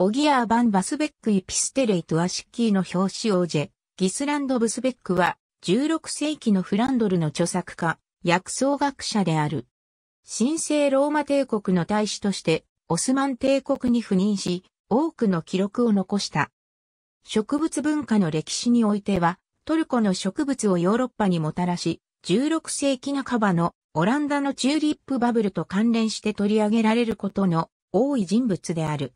オギアーバン・バスベック・イピステレイト・アシッキーの表紙王者、ギスランド・ブスベックは、16世紀のフランドルの著作家、薬草学者である。神聖ローマ帝国の大使として、オスマン帝国に赴任し、多くの記録を残した。植物文化の歴史においては、トルコの植物をヨーロッパにもたらし、16世紀半ばのオランダのチューリップバブルと関連して取り上げられることの多い人物である。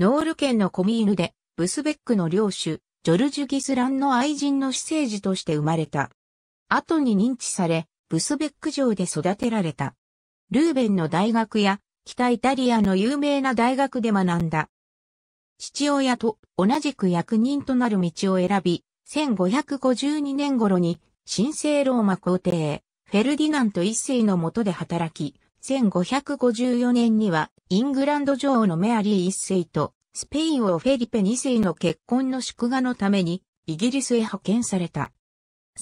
ノール県のコミーヌで、ブスベックの領主、ジョルジュ・ギスランの愛人の私生児として生まれた。後に認知され、ブスベック城で育てられた。ルーベンの大学や、北イタリアの有名な大学で学んだ。父親と同じく役人となる道を選び、1552年頃に、神聖ローマ皇帝、フェルディナント一世の下で働き、1554年には、イングランド女王のメアリー一世と、スペイン王フェリペ二世の結婚の祝賀のために、イギリスへ派遣された。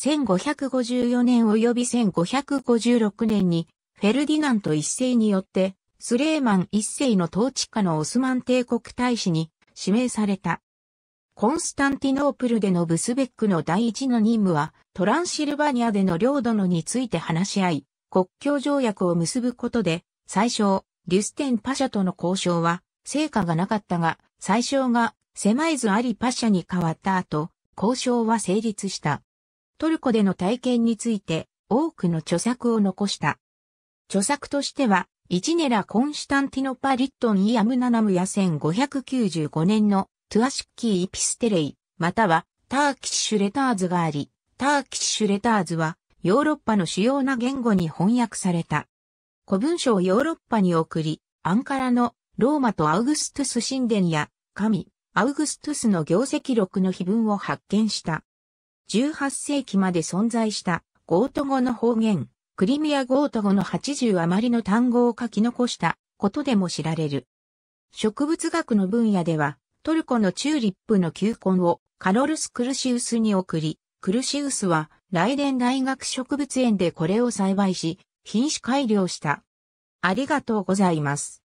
1554年及び1556年に、フェルディナント一世によって、スレーマン一世の統治下のオスマン帝国大使に指名された。コンスタンティノープルでのブスベックの第一の任務は、トランシルバニアでの領土のについて話し合い、国境条約を結ぶことで、最初、リュステンパシャとの交渉は成果がなかったが、最初がセマイズ・アリ・パシャに変わった後、交渉は成立した。トルコでの体験について多くの著作を残した。著作としては、イチネラ・コンシタンティノパ・リットン・イアムナナムや1595年のトゥアシッキー・イピステレイ、またはターキッシュ・レターズがあり、ターキッシュ・レターズはヨーロッパの主要な言語に翻訳された。古文書をヨーロッパに送り、アンカラのローマとアウグストゥス神殿や神、アウグストゥスの業績録の碑文を発見した。18世紀まで存在したゴート語の方言、クリミアゴート語の80余りの単語を書き残したことでも知られる。植物学の分野では、トルコのチューリップの球根をカロルス・クルシウスに送り、クルシウスは来年大学植物園でこれを栽培し、品種改良した。ありがとうございます。